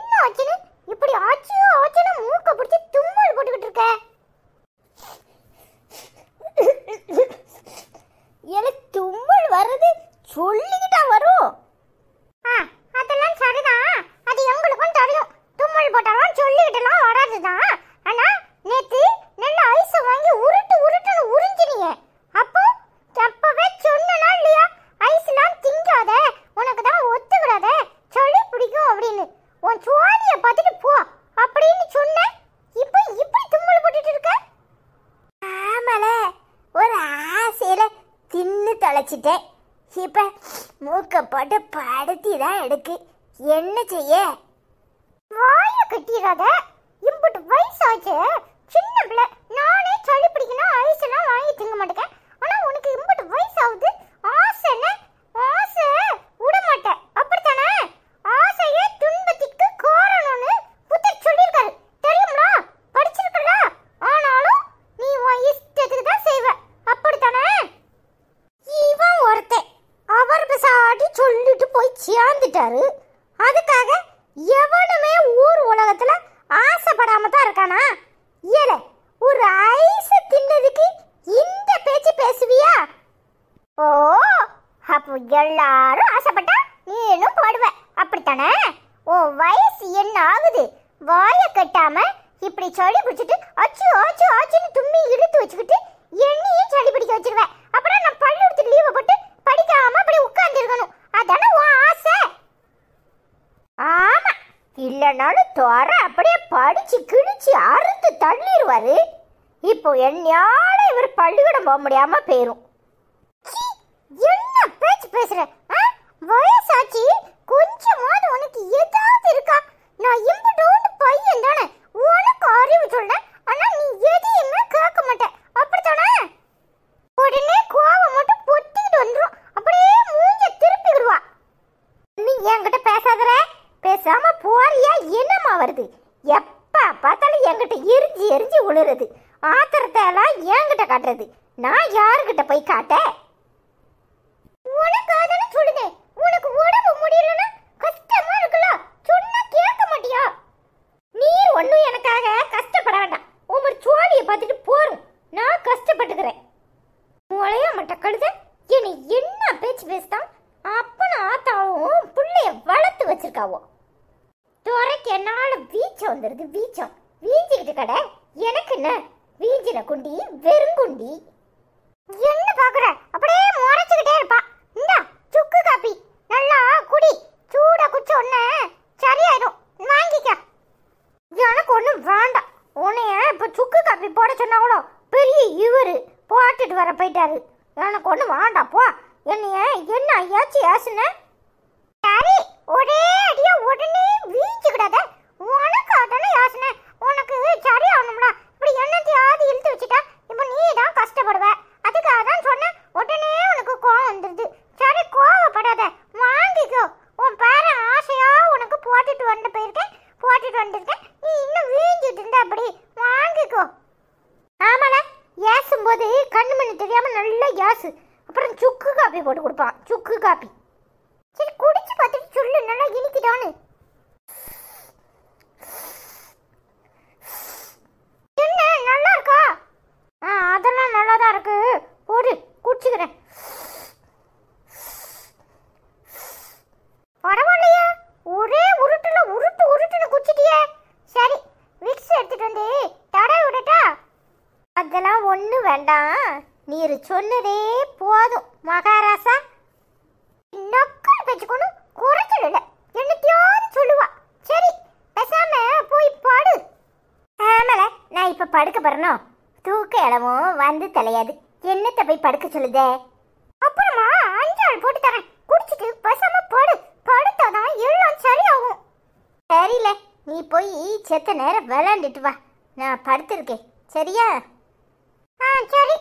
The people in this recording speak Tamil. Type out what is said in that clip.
என்ன ஆச்சுன்னு இப்படி ஆச்சியோ ஆச்சுன்னு மூக்க பிடிச்சி தும்மல் போட்டுக்கிட்டு இருக்க எனக்கு தும்மல் வர்றது சொல்லிக்கிட்டா வரும் ஆ அதெல்லாம் சரிதான் அது எங்களுக்கும் தெரியும் தும்மல் போட்டாலும் சொல்லிக்கிட்டலாம் வராதுதான் தொலைச்சிட்டேன் இப்ப மூக்க போட்டு படுத்தி தான் எடுக்கு என்ன செய்ய வாய கட்டிடாத இம்புட்டு வயசாச்சு சின்ன பிள்ளை நானே சளி பிடிக்கணும் ஐஸ் எல்லாம் வாங்கி திங்க மாட்டேங்க ஆனா உனக்கு இம்புட்டு வயசாகுது போய் சேர்ந்துட்டாரு அதுக்காக எவனுமே ஊர் உலகத்துல ஆசைப்படாம தான் இருக்கானா ஏல ஒரு ஐஸ் தின்னதுக்கு இந்த பேச்சு பேசுவியா ஓ அப்போ எல்லாரும் ஆசைப்பட்டா நீனும் போடுவ அப்படித்தானே ஓ வயசு என்ன ஆகுது வாய கட்டாம இப்படி சளி பிடிச்சிட்டு அச்சு ஆச்சு ஆச்சுன்னு தும்மி இழுத்து வச்சுக்கிட்டு என்னையும் சளி பிடிக்க வச்சிருவேன் அப்புறம் நான் பள்ளி துற அப்படியே படிச்சு கிழிச்சு அறுத்து தள்ளிடுவாரு இப்போ என்னால இவர் பள்ளிக்கூடம் போக முடியாம போயிரும் என்ன பேச்சு பேசுற வய போறியா என்னம்மா வருது எப்ப பார்த்தாலும் என்கிட்ட எரிஞ்சு எரிஞ்சு உளுறது ஆத்திரத்தை எல்லாம் என்கிட்ட காட்டுறது நான் யாருக்கிட்ட போய் காட்ட உனக்கு முடியலன்னா கேட்க மாட்டியா நீ ஒன்றும் எனக்காக கஷ்டப்பட வேண்டாம் உமர் சோழியை பார்த்துட்டு நான் கஷ்டப்பட்டுக்கிறேன் கழுத என்னை என்ன பேச்சு பேசுதான் அப்பனும் ஆத்தாவும் பிள்ளைய வளர்த்து வச்சிருக்காவோ என்னால வீச்சம் வந்திருக்கு வீச்சம் வீஞ்சிக்கிட்டு கடை எனக்கு என்ன வீஞ்சின குண்டி வெறுங்குண்டி என்ன பாக்குற அப்படியே முறைச்சுக்கிட்டே இருப்பா இந்த சுக்கு காப்பி நல்லா குடி சூட குடிச்ச உடனே சரியாயிடும் வாங்கிக்க எனக்கு ஒண்ணு வேண்டாம் உன்னைய இப்போ சுக்கு காப்பி போட சொன்னாங்களோ பெரிய இவரு போட்டுட்டு வர போயிட்டாரு எனக்கு ஒண்ணு வேண்டாம் போ என்னைய என்ன ஐயாச்சி ஏசுன சரி ஒரே அடியா உடனே வீழ்ச்சிக்கிடாத உனக்கு அதான யோசனை உனக்கு சரி சரியாகணும்ல இப்படி என்னத்தையாவது இழுத்து வச்சுட்டா இப்போ நீ தான் கஷ்டப்படுவ அதுக்காக தான் சொன்ன உடனே உனக்கு கோவம் வந்துடுது சரி கோவப்படாத வாங்கிக்கோ உன் பேர ஆசையா உனக்கு போட்டுட்டு வந்து போயிருக்கேன் போட்டுட்டு வந்திருக்கேன் நீ இன்னும் வீஞ்சிட்டு இருந்த அப்படி வாங்கிக்கோ ஆமால ஏசும்போது கண்ணு மணி தெரியாம நல்லா ஏசு அப்புறம் சுக்கு காப்பி போட்டு கொடுப்பான் சுக்கு காப்பி பார்த்துட்டு சொல்லு நல்லா இனிக்கிட்டான்னு என்ன நல்லா இருக்கா ஆ அதெல்லாம் நல்லா தான் இருக்கு போடு குடிச்சுக்கிறேன் ஒரே உருட்டு உருட்டுன்னு குடிச்சிட்டியே சரி அதெல்லாம் ஒன்றும் வேண்டாம் நீர் சொன்னதே போதும் மகாராசா படுக்க போறனும் தூக்க இடமும் வந்து தலையாது என்னத்தை போய் படுக்க சொல்லுதே அப்புறமா அஞ்சாள் போட்டு தரேன் குடிச்சிட்டு பசாம போடு படுத்தாதான் எல்லாம் சரியாகும் சரியில்ல நீ போய் செத்த நேரம் விளாண்டுட்டு வா நான் படுத்திருக்கேன் சரியா ஆ சரி